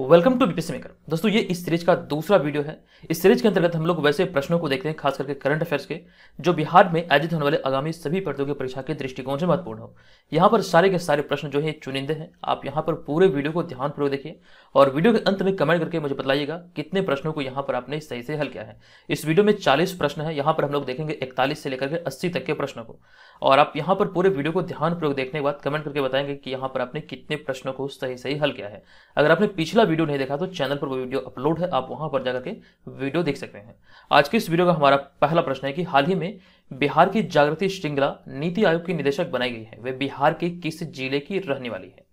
welcome to BPC maker दोस्तों ये इस सीरीज का दूसरा वीडियो है इस सीरीज के अंतर्गत हम लोग वैसे प्रश्नों को देखते हैं खास करके करंट अफेयर्स के जो बिहार में आयोजित होने वाले आगामी सभी प्रतियोगी परीक्षा के दृष्टिकोण से महत्वपूर्ण हो यहाँ पर सारे के सारे प्रश्न जो है चुनिंदे हैं आप यहाँ पर पूरे वीडियो को ध्यानपूर्वक देखिए और वीडियो के अंत में कमेंट करके मुझे बताइएगा कितने प्रश्नों को यहाँ पर आपने सही से हल किया है इस वीडियो में चालीस प्रश्न है यहाँ पर हम लोग देखेंगे इकतालीस से लेकर के अस्सी तक के प्रश्नों को और आप यहाँ पर पूरे वीडियो को ध्यानपूर्वक देखने के बाद कमेंट करके बताएंगे कि यहाँ पर आपने कितने प्रश्नों को सही सही हल किया है अगर आपने पिछला वीडियो नहीं देखा तो चैनल पर वो वीडियो अपलोड है आप वहाँ पर जाकर के वीडियो देख सकते हैं आज के इस वीडियो का हमारा पहला प्रश्न है कि हाल ही में बिहार की जागृति श्रृंगला नीति आयोग की निदेशक बनाई गई है वे बिहार के किस जिले की रहने वाली है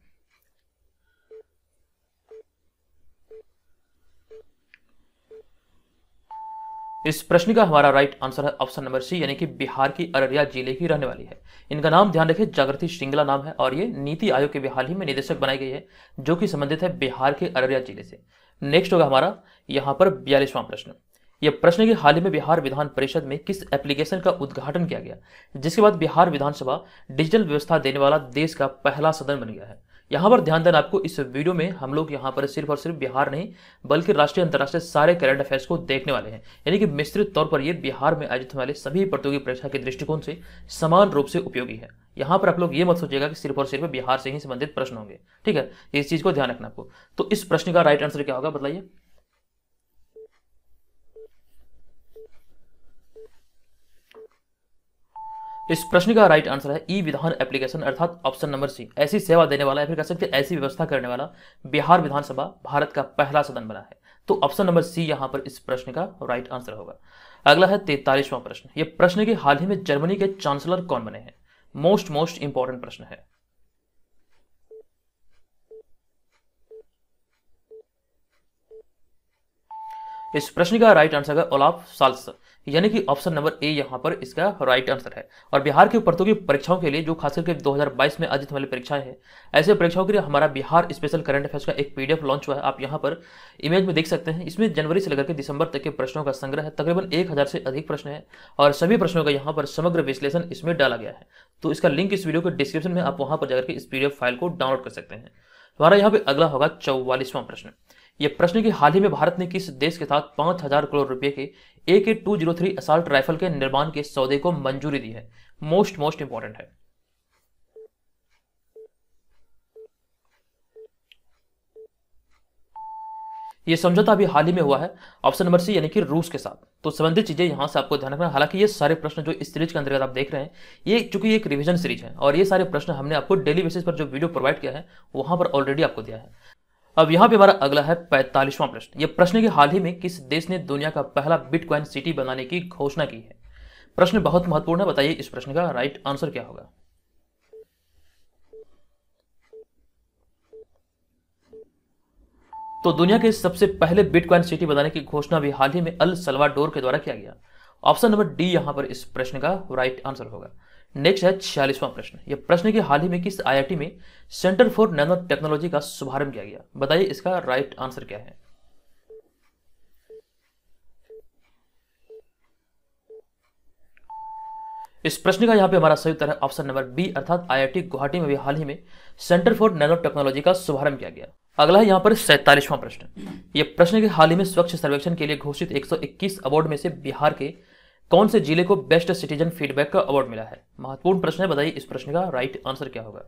इस प्रश्न का हमारा राइट आंसर है ऑप्शन नंबर सी यानी कि बिहार की अररिया जिले की रहने वाली है इनका नाम ध्यान रखें जागृति श्रृंगला नाम है और ये नीति आयोग के बिहार ही में निदेशक बनाई गई है जो कि संबंधित है बिहार के अररिया जिले से नेक्स्ट होगा हमारा यहाँ पर बयालीसवां प्रश्न यह प्रश्न की हाल ही में बिहार विधान परिषद में किस एप्लीकेशन का उद्घाटन किया गया जिसके बाद बिहार विधानसभा डिजिटल व्यवस्था देने वाला देश का पहला सदन बन गया है यहाँ पर ध्यान देना आपको इस वीडियो में हम लोग यहाँ पर सिर्फ और सिर्फ बिहार नहीं बल्कि राष्ट्रीय अंतर्राष्ट्रीय सारे करंट अफेयर्स को देखने वाले हैं यानी कि मिश्रित तौर पर ये बिहार में आयोजित होने वाले सभी प्रतियोगी परीक्षा के दृष्टिकोण से समान रूप से उपयोगी है यहाँ पर आप लोग ये मत सोचिएगा कि सिर्फ और सिर्फ बिहार से ही संबंधित प्रश्न होंगे ठीक है इस चीज़ को ध्यान रखना आपको तो इस प्रश्न का राइट आंसर क्या होगा बताइए इस प्रश्न का राइट आंसर है ई विधान एप्लीकेशन अर्थात ऑप्शन नंबर सी ऐसी सेवा देने वाला या फिर कह सकते हैं ऐसी व्यवस्था करने वाला बिहार विधानसभा भारत का पहला सदन बना है तो ऑप्शन नंबर सी यहां पर इस प्रश्न का राइट आंसर होगा अगला है तैतालीसवां प्रश्न ये प्रश्न के हाल ही में जर्मनी के चांसलर कौन बने हैं मोस्ट मोस्ट इंपॉर्टेंट प्रश्न है इस प्रश्न का राइट आंसर है ओलाफ साल्सर यानी कि ऑप्शन नंबर ए यहाँ पर इसका राइट आंसर है और बिहार की प्रतियोगी परीक्षाओं के लिए जो खास करके 2022 में आयोजित वाली परीक्षाएं हैं ऐसे परीक्षाओं के लिए हमारा बिहार स्पेशल करंट अफेयर्स का एक पीडीएफ लॉन्च हुआ है आप यहाँ पर इमेज में देख सकते हैं इसमें जनवरी से लेकर के दिसंबर तक के प्रश्नों का संग्रह है तकरीबन एक से अधिक प्रश्न है और सभी प्रश्नों का यहाँ पर समग्र विश्लेषण इसमें डाला गया है तो इसका लिंक इस वीडियो के डिस्क्रिप्शन में आप वहाँ पर जाकर के इस पीडीएफ फाइल को डाउनलोड कर सकते हैं हमारा यहाँ पे अगला होगा चौवालीसवां प्रश्न यह प्रश्न कि हाल ही में भारत ने किस देश के साथ पांच हजार करोड़ रुपए के A K two zero three assault rifle के निर्माण के सौदे को मंजूरी दी है मोस्ट मोस्ट इंपॉर्टेंट है यह समझौता अभी हाल ही में हुआ है ऑप्शन नंबर सी यानी कि रूस के साथ तो संबंधित चीजें यहां से आपको ध्यान रखना हालांकि ये सारे प्रश्न जो इस सीरीज के अंतर्गत आप देख रहे हैं ये चूंकि एक रिवीजन सीरीज है और ये सारे प्रश्न हमने आपको डेली बेसिस पर जो वीडियो प्रोवाइड किया है वहां पर ऑलरेडी आपको दिया है अब यहाँ पे हमारा अगला है पैंतालीसवां प्रश्न ये प्रश्न के हाल ही में किस देश ने दुनिया का पहला बिटकॉइन सिटी बनाने की घोषणा की है प्रश्न बहुत महत्वपूर्ण है बताइए इस प्रश्न का राइट आंसर क्या होगा तो दुनिया के सबसे पहले बिटकॉइन सिटी बनाने की घोषणा भी हाल ही में अल सलवाडोर के द्वारा किया गया ऑप्शन नंबर डी यहां पर इस प्रश्न का राइट आंसर होगा नेक्स्ट है छियालीसवां प्रश्न यह प्रश्न की हाल ही में किस आईआईटी में सेंटर फॉर नैनो टेक्नोलॉजी का शुभारंभ किया गया बताइए इसका राइट आंसर क्या है इस प्रश्न का यहाँ पे हमारा सही उत्तर है ऑप्शन नंबर बी अर्थात आईआईटी गुवाहाटी में भी हाल ही में सेंटर फॉर नैनो टेक्नोलॉजी का शुभारंभ किया गया अगला है यहाँ पर सैतालीसवां प्रश्न यह प्रश्न के हाल ही में स्वच्छ सर्वेक्षण के लिए घोषित 121 अवार्ड में से बिहार के कौन से जिले को बेस्ट सिटीजन फीडबैक का अवार्ड मिला है महत्वपूर्ण प्रश्न है बताइए इस प्रश्न का राइट आंसर क्या होगा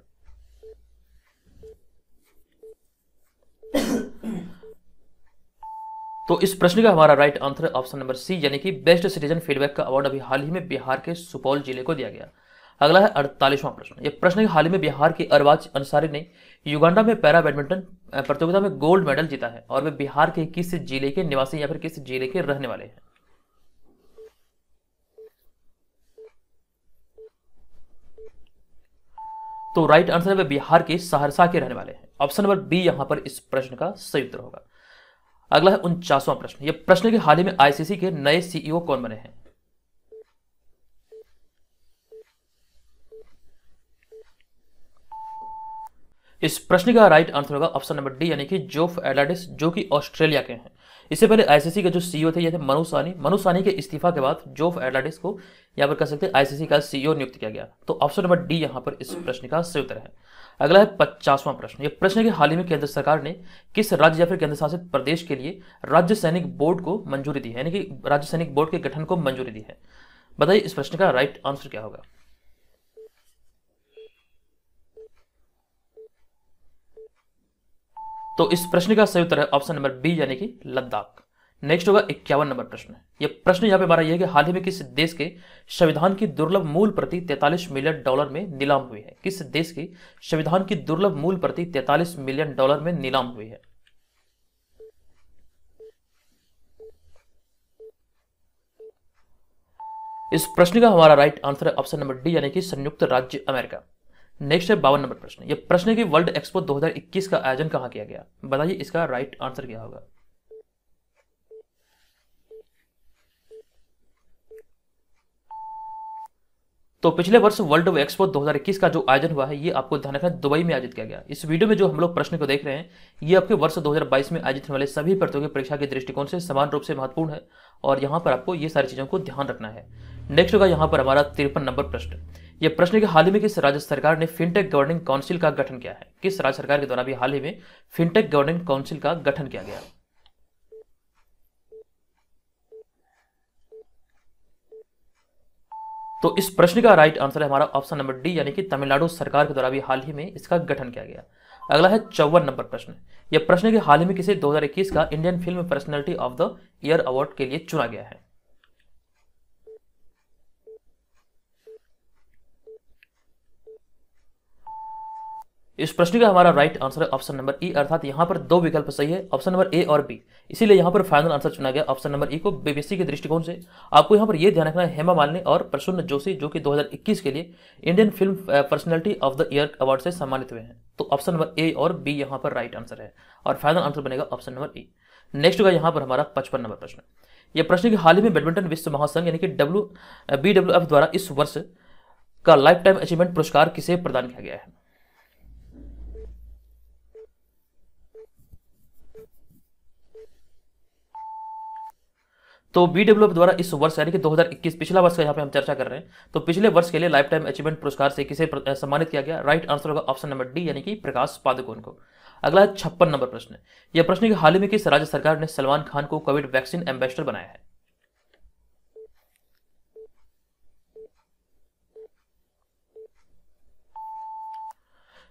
तो इस प्रश्न का हमारा right answer option number C यानी कि बेस्ट सिटीजन फीडबैक का अवार्ड अभी हाल ही में बिहार के सुपौल जिले को दिया गया अगला है अड़तालीसवां प्रश्न यह प्रश्न हाल ही में बिहार के अरवाज अंसारी ने युगांडा में पैरा बैडमिंटन प्रतियोगिता में गोल्ड मेडल जीता है और वे बिहार के किस जिले के निवासी या फिर किस जिले के रहने वाले हैं तो राइट आंसर वे बिहार के सहरसा के रहने वाले हैं ऑप्शन नंबर बी यहां पर इस प्रश्न का सही उत्तर होगा अगला है उनचासवां प्रश्न ये प्रश्न के हाल ही में आईसीसी के नए सीईओ e कौन बने हैं इस प्रश्न का राइट आंसर होगा ऑप्शन नंबर डी यानी कि जोफ एडाडिस जो कि ऑस्ट्रेलिया के हैं इससे पहले आईसीसी के जो सीईओ e थे ये थे मनु सानी मनु सानी के इस्तीफा के बाद जोफ एडाडिस को यहाँ पर कह सकते हैं आईसीसी का सीईओ e नियुक्त किया गया तो ऑप्शन नंबर डी यहाँ पर इस प्रश्न का सही उत्तर है अगला है पचासवां प्रश्न ये प्रश्न के हाल ही में केंद्र सरकार ने किस राज्य या फिर केंद्र शासित प्रदेश के लिए राज्य सैनिक बोर्ड को मंजूरी दी है यानी कि राज्य सैनिक बोर्ड के गठन को मंजूरी दी है बताइए इस प्रश्न का राइट आंसर क्या होगा तो इस प्रश्न का सही उत्तर है ऑप्शन नंबर बी यानी कि लद्दाख नेक्स्ट होगा इक्यावन नंबर प्रश्न यह प्रश्न यहाँ पे हमारा यह है कि हाल ही में किस देश के संविधान की दुर्लभ मूल प्रति 43 मिलियन डॉलर में नीलाम हुई है किस देश की संविधान की दुर्लभ मूल प्रति 43 मिलियन डॉलर में नीलाम हुई है इस प्रश्न का हमारा राइट आंसर है ऑप्शन नंबर डी यानी कि संयुक्त राज्य अमेरिका नेक्स्ट है बावन नंबर प्रश्न ये प्रश्न की वर्ल्ड एक्सपो 2021 का आयोजन कहां किया गया बताइए इसका राइट आंसर क्या होगा तो पिछले वर्ष वर्ल्ड एक्सपो 2021 का जो आयोजन हुआ है ये आपको ध्यान रखना दुबई में आयोजित किया गया इस वीडियो में जो हम लोग प्रश्न को देख रहे हैं ये आपके वर्ष 2022 में आयोजित होने वाले सभी प्रतियोगी परीक्षा के दृष्टिकोण से समान रूप से महत्वपूर्ण है और यहाँ पर आपको ये सारी चीज़ों को ध्यान रखना है नेक्स्ट होगा यहाँ पर हमारा तिरपन नंबर प्रश्न यह प्रश्न कि हाल ही में किस राज्य सरकार ने फिनटेक गवर्निंग काउंसिल का गठन किया है किस राज्य सरकार के द्वारा भी हाल ही में फिनटेक गवर्निंग काउंसिल का गठन किया गया तो इस प्रश्न का राइट आंसर है हमारा ऑप्शन नंबर डी यानी कि तमिलनाडु सरकार के द्वारा भी हाल ही में इसका गठन किया गया अगला है चौवन नंबर प्रश्न यह प्रश्न के हाल ही में किसे 2021 का Indian film personality of the year award के लिए चुना गया है इस प्रश्न का हमारा राइट आंसर है ऑप्शन नंबर ई अर्थात यहाँ पर दो विकल्प सही है ऑप्शन नंबर ए और बी इसीलिए यहाँ पर फाइनल आंसर चुना गया ऑप्शन नंबर ई को बीबीसी के दृष्टिकोण से आपको यहाँ पर यह ध्यान रखना है हेमा मालिनी और प्रसून जोशी जो कि 2021 के लिए Indian film personality of the year award से सम्मानित हुए हैं तो ऑप्शन नंबर ए और बी यहाँ पर राइट आंसर है और फाइनल आंसर बनेगा ऑप्शन नंबर ई नेक्स्ट होगा यहाँ पर हमारा पचपन नंबर प्रश्न यह प्रश्न की हाल ही में बैडमिंटन विश्व महासंघ यानी कि डब्ल्यू बी uh, द्वारा इस वर्ष का लाइफ टाइम अचीवमेंट पुरस्कार किसे प्रदान किया गया है तो बी डब्ल्यू द्वारा इस वर्ष यानी कि 2021 पिछला वर्ष का यहाँ पे हम चर्चा कर रहे हैं तो पिछले वर्ष के लिए लाइफ टाइम अचीवमेंट पुरस्कार से किसे सम्मानित किया गया राइट आंसर होगा ऑप्शन नंबर डी यानी कि प्रकाश पादुकोण को अगला छप्पन नंबर प्रश्न यह प्रश्न हाल ही में किस राज्य सरकार ने सलमान खान को कोविड वैक्सीन एम्बेसडर बनाया है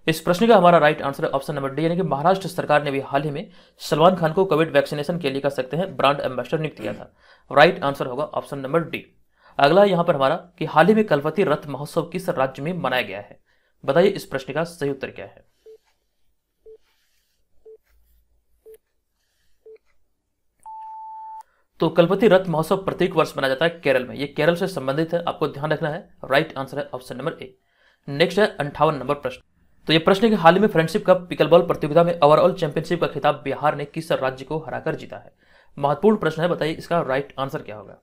इस प्रश्न का हमारा राइट आंसर है ऑप्शन नंबर डी यानी कि महाराष्ट्र सरकार ने भी हाल ही में सलमान खान को कोविड वैक्सीनेशन के लिए कह सकते हैं ब्रांड एम्बेसडर नियुक्त किया था राइट आंसर होगा ऑप्शन नंबर डी अगला यहां पर हमारा कि हाल ही में कलवती रथ महोत्सव किस राज्य में मनाया गया है बताइए इस प्रश्न का सही उत्तर क्या है तो कलपति रथ महोत्सव प्रत्येक वर्ष मनाया जाता है केरल में ये केरल से संबंधित है आपको ध्यान रखना है राइट आंसर है ऑप्शन नंबर ए नेक्स्ट है अंठावन नंबर प्रश्न तो ये प्रश्न है कि हाल ही में फ्रेंडशिप कप पिकलबॉल प्रतियोगिता में ओवरऑल चैंपियनशिप का खिताब बिहार ने किस राज्य को हराकर जीता है महत्वपूर्ण प्रश्न है बताइए इसका राइट आंसर क्या होगा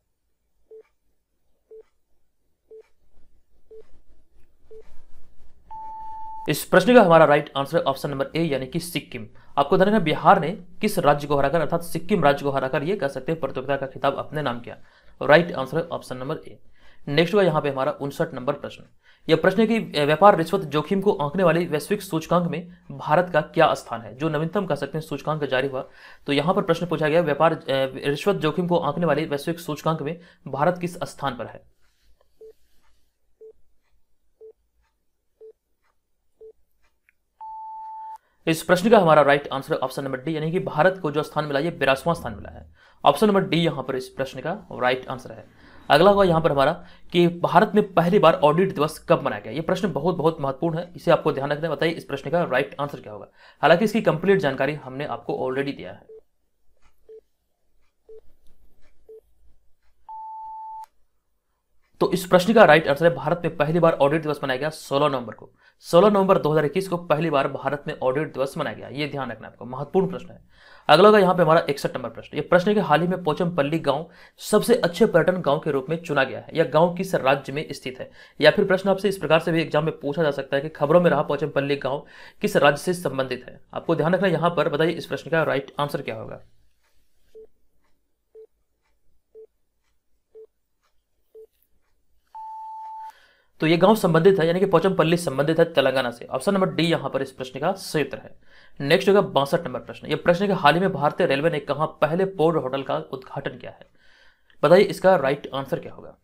इस प्रश्न का हमारा right answer option number A यानी कि सिक्किम आपको ध्यान रखना बिहार ने किस राज्य को हराकर अर्थात सिक्किम राज्य को हराकर ये कह सकते हैं प्रतियोगिता का खिताब अपने नाम किया राइट आंसर है ऑप्शन नंबर ए नेक्स्ट हुआ यहाँ पे हमारा उनसठ नंबर प्रश्न यह प्रश्न है कि व्यापार रिश्वत जोखिम को आंकने वाले वैश्विक सूचकांक में भारत का क्या स्थान है जो नवीनतम कह सकते हैं सूचकांक जारी हुआ तो यहां पर प्रश्न पूछा गया व्यापार रिश्वत जोखिम को आंकने वाले वैश्विक सूचकांक में भारत किस स्थान पर है इस प्रश्न का हमारा right answer option number D यानी कि भारत को जो स्थान मिला यह बिरासवा स्थान मिला है ऑप्शन नंबर डी यहां पर इस प्रश्न का राइट आंसर है अगला हुआ यहाँ पर हमारा कि भारत में पहली बार ऑडिट दिवस कब मनाया गया ये प्रश्न बहुत बहुत महत्वपूर्ण है इसे आपको ध्यान रखना है बताइए इस प्रश्न का राइट आंसर क्या होगा हालांकि इसकी कंप्लीट जानकारी हमने आपको ऑलरेडी दिया है तो इस प्रश्न का राइट आंसर है भारत में पहली बार ऑडिट दिवस मनाया गया सोलह नवंबर को 16 नवंबर 2021 को पहली बार भारत में ऑडिट दिवस मनाया गया ये ध्यान रखना आपको महत्वपूर्ण प्रश्न है अगला होगा यहाँ पे हमारा इकसठ नंबर प्रश्न ये प्रश्न के हाल ही में पोचमपल्ली गांव सबसे अच्छे पर्यटन गांव के रूप में चुना गया है या गांव किस राज्य में स्थित है या फिर प्रश्न आपसे इस प्रकार से भी एग्जाम में पूछा जा सकता है कि खबरों में रहा पोचमपल्ली गांव किस राज्य से संबंधित है आपको ध्यान रखना यहाँ पर बताइए इस प्रश्न का राइट आंसर क्या होगा तो ये गांव संबंधित है यानी कि पोचमपल्ली संबंधित है तेलंगाना से ऑप्शन नंबर डी यहां पर इस प्रश्न का सही उत्तर है नेक्स्ट होगा बासठ नंबर प्रश्न ये प्रश्न के हाल ही में भारतीय रेलवे ने कहा पहले पोर्ट होटल का उद्घाटन किया है बताइए इसका राइट आंसर क्या होगा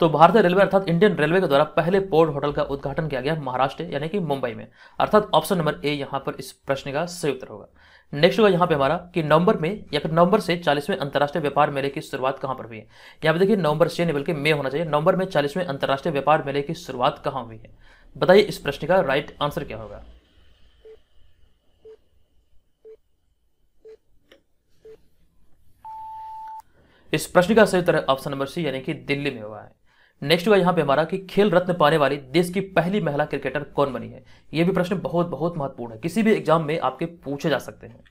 तो भारतीय रेलवे अर्थात इंडियन रेलवे के द्वारा पहले पोर्ट होटल का उद्घाटन किया गया महाराष्ट्र यानी कि मुंबई में अर्थात ऑप्शन नंबर ए यहां पर इस प्रश्न का सही उत्तर होगा नेक्स्ट होगा यहाँ पे हमारा कि नवंबर में या फिर नवंबर से चालीसवें अंतर्राष्ट्रीय व्यापार मेले की शुरुआत कहाँ पर हुई है यहाँ पे देखिए नवंबर से नहीं बल्कि मई होना चाहिए नवंबर में चालीसवें अंतर्राष्ट्रीय व्यापार मेले की शुरुआत कहाँ हुई है बताइए इस प्रश्न का राइट आंसर क्या होगा इस प्रश्न का सही उत्तर ऑप्शन नंबर सी यानी कि दिल्ली में हुआ है नेक्स्ट हुआ यहाँ पे हमारा कि खेल रत्न पाने वाली देश की पहली महिला क्रिकेटर कौन बनी है ये भी प्रश्न बहुत बहुत महत्वपूर्ण है किसी भी एग्जाम में आपके पूछे जा सकते हैं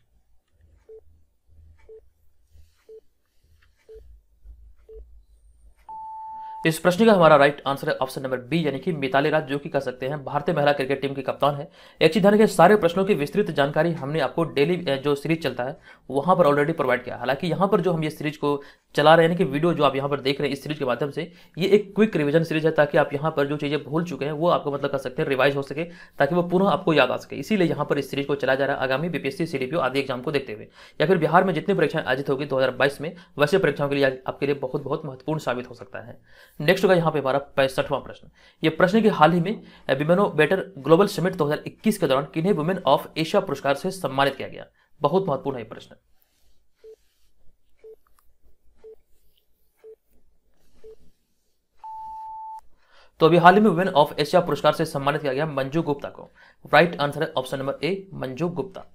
इस प्रश्न का हमारा राइट आंसर है ऑप्शन नंबर बी यानी कि मिताली राज जो कि कह सकते हैं भारतीय महिला क्रिकेट टीम के कप्तान है एक्ची धन के सारे प्रश्नों की विस्तृत जानकारी हमने आपको डेली जो सीरीज चलता है वहां पर ऑलरेडी प्रोवाइड किया हालांकि यहां पर जो हम ये सीरीज को चला रहे हैं कि वीडियो जो आप यहाँ पर देख रहे हैं इस सीरीज के माध्यम से ये एक क्विक रिविजन सीरीज है ताकि आप यहाँ पर जो चीज़ें भूल चुके हैं वो आपको मतलब कर सकते हैं रिवाइज हो सके ताकि वो पुनः आपको याद आ सके इसीलिए यहाँ पर इस सीरीज को चला जा रहा है आगामी बीपीएससी सी आदि एग्जाम को देखते हुए या फिर बिहार में जितनी परीक्षाएं आयोजित होगी दो में वैसे परीक्षाओं के लिए आपके लिए बहुत बहुत महत्वपूर्ण साबित हो सकता है नेक्स्ट होगा यहाँ पे हमारा पैंसठवां प्रश्न ये प्रश्न की हाल ही में विमेनो बेटर ग्लोबल समिट 2021 के दौरान किन्हें वुमेन ऑफ एशिया पुरस्कार से सम्मानित किया गया बहुत महत्वपूर्ण है ये प्रश्न तो अभी हाल ही में वुमेन ऑफ एशिया पुरस्कार से सम्मानित किया गया मंजू गुप्ता को राइट आंसर है option number A Manju Gupta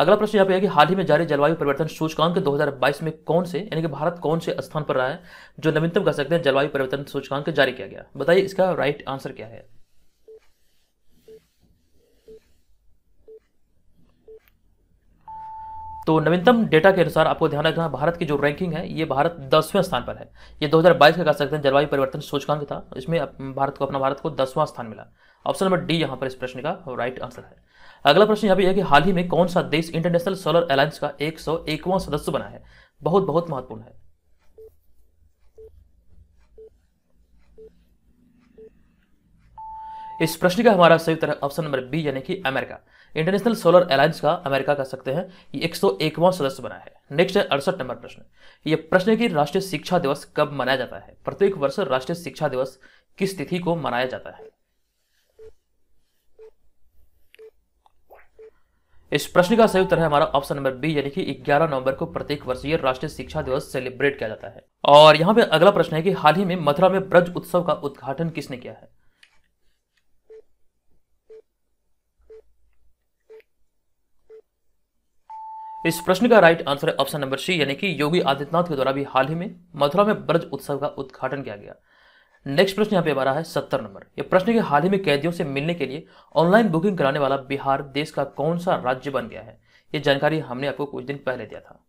अगला प्रश्न यहाँ पे है कि हाल ही में जारी जलवायु परिवर्तन सूचकांक 2022 में कौन से यानी कि भारत कौन से स्थान पर रहा है जो नवीनतम कह सकते हैं जलवायु परिवर्तन सूचकांक जारी किया गया बताइए इसका राइट आंसर क्या है तो नवीनतम डेटा के अनुसार आपको ध्यान रखना भारत की जो रैंकिंग है ये भारत दसवें स्थान पर है ये 2022 का कह सकते हैं जलवायु परिवर्तन सूचकांक था इसमें भारत को अपना भारत को दसवां स्थान मिला ऑप्शन नंबर डी यहां पर इस प्रश्न का राइट आंसर है अगला प्रश्न यहाँ पे है कि हाल ही में कौन सा देश इंटरनेशनल सोलर अलायंस का एक सौ एकवां सदस्य बना है बहुत बहुत महत्वपूर्ण है इस प्रश्न का हमारा सही तरह ऑप्शन नंबर बी यानी कि अमेरिका इंटरनेशनल सोलर अलायंस का अमेरिका कह सकते हैं ये एक सौ एकवां सदस्य बना है नेक्स्ट है अड़सठ नंबर प्रश्न ये प्रश्न है कि राष्ट्रीय शिक्षा दिवस कब मनाया जाता है प्रत्येक वर्ष राष्ट्रीय शिक्षा दिवस किस तिथि को मनाया जाता है इस प्रश्न का सही उत्तर है हमारा ऑप्शन नंबर बी यानी कि 11 नवंबर को प्रत्येक वर्षीय राष्ट्रीय शिक्षा दिवस सेलिब्रेट किया जाता है और यहाँ पे अगला प्रश्न है कि हाल ही में मथुरा में ब्रज उत्सव का उद्घाटन किसने किया है इस प्रश्न का राइट आंसर है ऑप्शन नंबर सी यानी कि योगी आदित्यनाथ के द्वारा भी हाल ही में मथुरा में ब्रज उत्सव का उद्घाटन किया गया नेक्स्ट प्रश्न यहाँ पे रहा है सत्तर नंबर ये प्रश्न के हाल ही में कैदियों से मिलने के लिए ऑनलाइन बुकिंग कराने वाला बिहार देश का कौन सा राज्य बन गया है ये जानकारी हमने आपको कुछ दिन पहले दिया था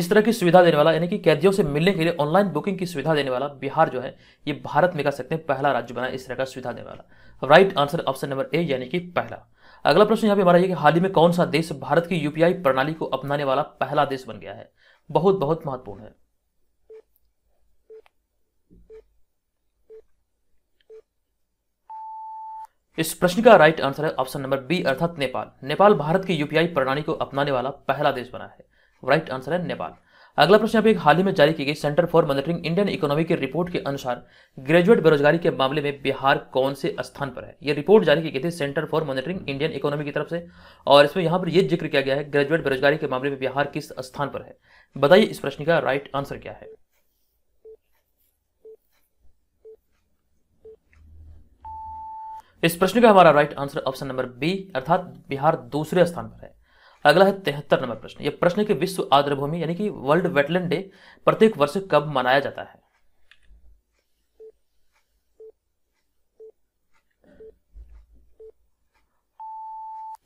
इस तरह की सुविधा देने वाला यानी कि कैदियों से मिलने के लिए ऑनलाइन बुकिंग की सुविधा देने वाला बिहार जो है ये भारत में कह सकते हैं पहला राज्य बना इस तरह का सुविधा देने वाला right answer option number A यानी कि पहला अगला प्रश्न यहाँ पे हमारा ये कि हाल ही में कौन सा देश भारत की यूपीआई प्रणाली को अपनाने वाला पहला देश बन गया है बहुत बहुत महत्वपूर्ण है इस प्रश्न का राइट आंसर है ऑप्शन नंबर बी अर्थात नेपाल नेपाल भारत की यूपीआई प्रणाली को अपनाने वाला पहला देश बना है राइट आंसर है नेपाल अगला प्रश्न अभी हाल ही में जारी की गई Centre for Monitoring Indian Economy की रिपोर्ट के अनुसार ग्रेजुएट बेरोजगारी के मामले में बिहार कौन से स्थान पर है यह रिपोर्ट जारी की गई थी Centre for Monitoring Indian Economy की तरफ से और इसमें यहां पर यह जिक्र किया गया है ग्रेजुएट बेरोजगारी के मामले में बिहार किस स्थान पर है बताइए इस प्रश्न का राइट आंसर क्या है इस प्रश्न का हमारा right answer option number B अर्थात बिहार दूसरे स्थान पर है अगला है तिहत्तर नंबर प्रश्न यह प्रश्न के विश्व आर्द्रभूमि यानी कि वर्ल्ड वेटलैंड डे प्रत्येक वर्ष कब मनाया जाता है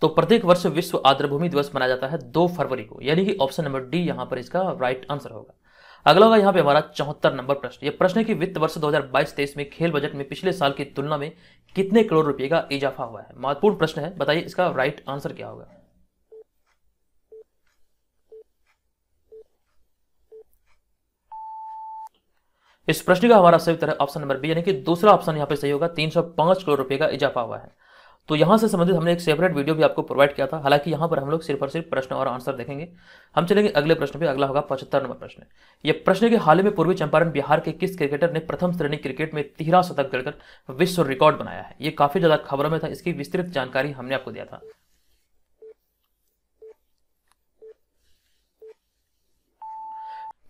तो प्रत्येक वर्ष विश्व आर्द्रभूमि दिवस मनाया जाता है दो फरवरी को यानी कि ऑप्शन नंबर डी यहां पर इसका राइट आंसर होगा अगला होगा यहाँ पे हमारा चौहत्तर नंबर प्रश्न यह प्रश्न है कि वित्त वर्ष 2022-23 में खेल बजट में पिछले साल की तुलना में कितने करोड़ रुपए का इजाफा हुआ है महत्वपूर्ण प्रश्न है बताइए इसका राइट आंसर क्या होगा इस प्रश्न का हमारा सही तरह ऑप्शन नंबर बी यानी कि दूसरा ऑप्शन यहाँ पे सही होगा 305 करोड़ रुपए का इजाफा हुआ है तो यहाँ से संबंधित हमने एक सेपरेट वीडियो भी आपको प्रोवाइड किया था हालांकि यहाँ पर हम लोग सिर्फ और सिर्फ प्रश्न और आंसर देखेंगे हम चलेंगे अगले प्रश्न पे अगला होगा पचहत्तर नंबर प्रश्न ये प्रश्न के हाल ही में पूर्वी चंपारण बिहार के किस क्रिकेटर ने प्रथम श्रेणी क्रिकेट में तिहरा शतक गढ़कर विश्व रिकॉर्ड बनाया है ये काफी ज्यादा खबरों में था इसकी विस्तृत जानकारी हमने आपको दिया था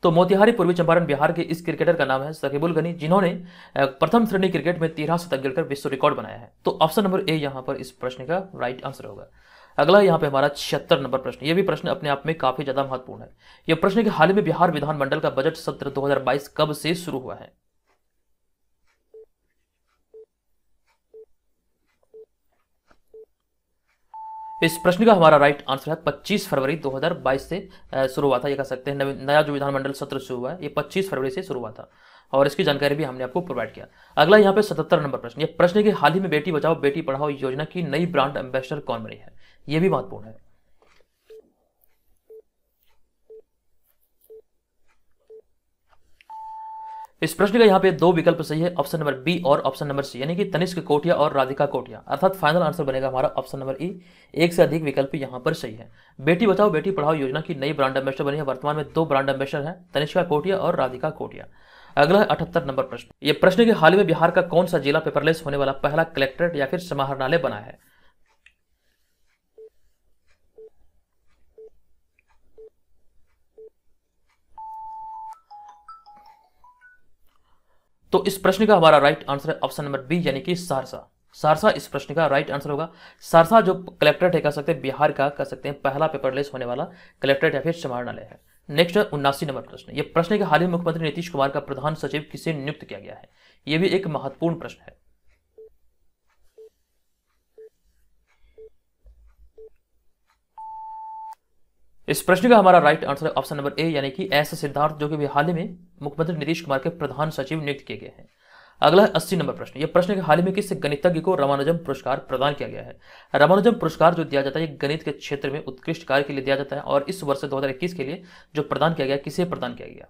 तो मोतिहारी पूर्वी चंपारण बिहार के इस क्रिकेटर का नाम है सकीबुल गनी जिन्होंने प्रथम श्रेणी क्रिकेट में तेरह शतक गिरकर विश्व रिकॉर्ड बनाया है तो ऑप्शन नंबर ए यहाँ पर इस प्रश्न का राइट आंसर होगा अगला यहाँ पे हमारा छिहत्तर नंबर प्रश्न ये भी प्रश्न अपने आप में काफी ज्यादा महत्वपूर्ण है यह प्रश्न कि हाल ही में बिहार विधानमंडल का बजट सत्र 2022 कब से शुरू हुआ है इस प्रश्न का हमारा राइट आंसर है 25 फरवरी 2022 से शुरू हुआ था ये कह सकते हैं नया जो विधानमंडल सत्र शुरू हुआ है ये 25 फरवरी से शुरू हुआ था और इसकी जानकारी भी हमने आपको प्रोवाइड किया अगला यहाँ पे 77 नंबर प्रश्न ये प्रश्न की हाल ही में बेटी बचाओ बेटी पढ़ाओ योजना की नई ब्रांड एम्बेसडर कौन बनी है ये भी महत्वपूर्ण है इस प्रश्न का यहाँ पे दो विकल्प सही है ऑप्शन नंबर बी और ऑप्शन नंबर सी यानी कि तनिष्क कोटिया और राधिका कोटिया अर्थात फाइनल आंसर बनेगा हमारा ऑप्शन नंबर ई एक से अधिक विकल्प यहाँ पर सही है बेटी बचाओ बेटी पढ़ाओ योजना की नई ब्रांड एम्बेसडर बनी है वर्तमान में दो ब्रांड एम्बेसडर है तनिष्का कोटिया और राधिका कोटिया अगला है अठहत्तर नंबर प्रश्न ये प्रश्न के हाल में बिहार का कौन सा जिला पेपरलेस होने वाला पहला कलेक्ट्रेट या फिर समाहरणालय बना है तो इस प्रश्न का हमारा राइट आंसर है ऑप्शन नंबर बी यानी कि सहरसा सहरसा इस प्रश्न का राइट आंसर होगा सहरसा जो कलेक्ट्रेट है कह सकते हैं बिहार का कह सकते हैं पहला पेपरलेस होने वाला कलेक्ट्रेट या फिर समारणालय है नेक्स्ट है उन्नासी नंबर प्रश्न ये प्रश्न है कि हाल ही मुख्यमंत्री नीतीश कुमार का प्रधान सचिव किसे नियुक्त किया गया है यह भी एक महत्वपूर्ण प्रश्न है इस प्रश्न का हमारा राइट आंसर है ऑप्शन नंबर ए यानी कि एस सिद्धार्थ जो कि हाल ही में मुख्यमंत्री नीतीश कुमार के प्रधान सचिव नियुक्त किए गए हैं अगला है अस्सी नंबर प्रश्न यह प्रश्न हाल ही में किस गणितज्ञ को रामानुजम पुरस्कार प्रदान किया गया है रामानुजम पुरस्कार जो दिया जाता है गणित के क्षेत्र में उत्कृष्ट कार्य के लिए दिया जाता है और इस वर्ष दो के लिए जो प्रदान किया गया किसे प्रदान किया गया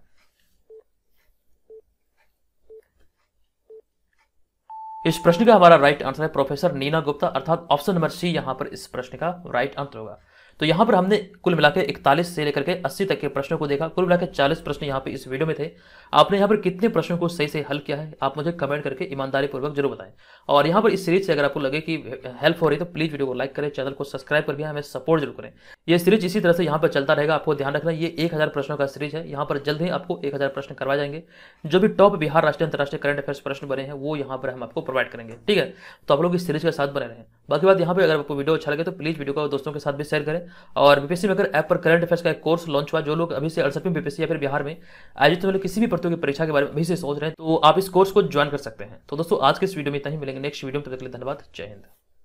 इस प्रश्न का हमारा राइट आंसर है प्रोफेसर नीना गुप्ता अर्थात ऑप्शन नंबर सी यहां पर इस प्रश्न का राइट आंसर होगा तो यहाँ पर हमने कुल मिलाकर इकतालीस से लेकर के अस्सी तक के प्रश्नों को देखा कुल मिलाकर चालीस प्रश्न यहाँ पे इस वीडियो में थे आपने यहाँ पर कितने प्रश्नों को सही से हल किया है आप मुझे कमेंट करके ईमानदारी पूर्वक जरूर बताएं और यहाँ पर इस सीरीज से अगर आपको लगे कि हेल्प हो रही तो प्लीज़ वीडियो को लाइक करें चैनल को सब्सक्राइब कर भी हमें सपोर्ट जरूर करें ये सीरीज इसी तरह से यहाँ पर चलता रहेगा आपको ध्यान रखना ये एक हज़ार प्रश्नों का सीरीज है यहाँ पर जल्द ही आपको एक हज़ार प्रश्न करवाए जाएंगे जो भी टॉप बिहार राष्ट्रीय अंतर्राष्ट्रीय करंट अफेयर्स प्रश्न बने हैं वो यहाँ पर हम आपको प्रोवाइड करेंगे ठीक है तो आप लोग इस सीरीज के साथ बने रहें बाकी बात यहाँ पे अगर आपको वीडियो अच्छा लगे तो प्लीज़ वीडियो को दोस्तों के साथ भी शेयर करें और बीपीएससी मेकर ऐप पर करंट अफेयर्स का एक कोर्स लॉन्च हुआ जो लोग अभी से अड़सठवीं बीपीएससी या फिर बिहार में आयोजित होने किसी भी प्रतियोगी परीक्षा के बारे में अभी से सोच रहे हैं तो आप इस कोर्स को ज्वाइन कर सकते हैं तो दोस्तों आज के इस वीडियो में इतना ही मिलेंगे नेक्स्ट वीडियो में तक के लिए धन्यवाद जय हिंद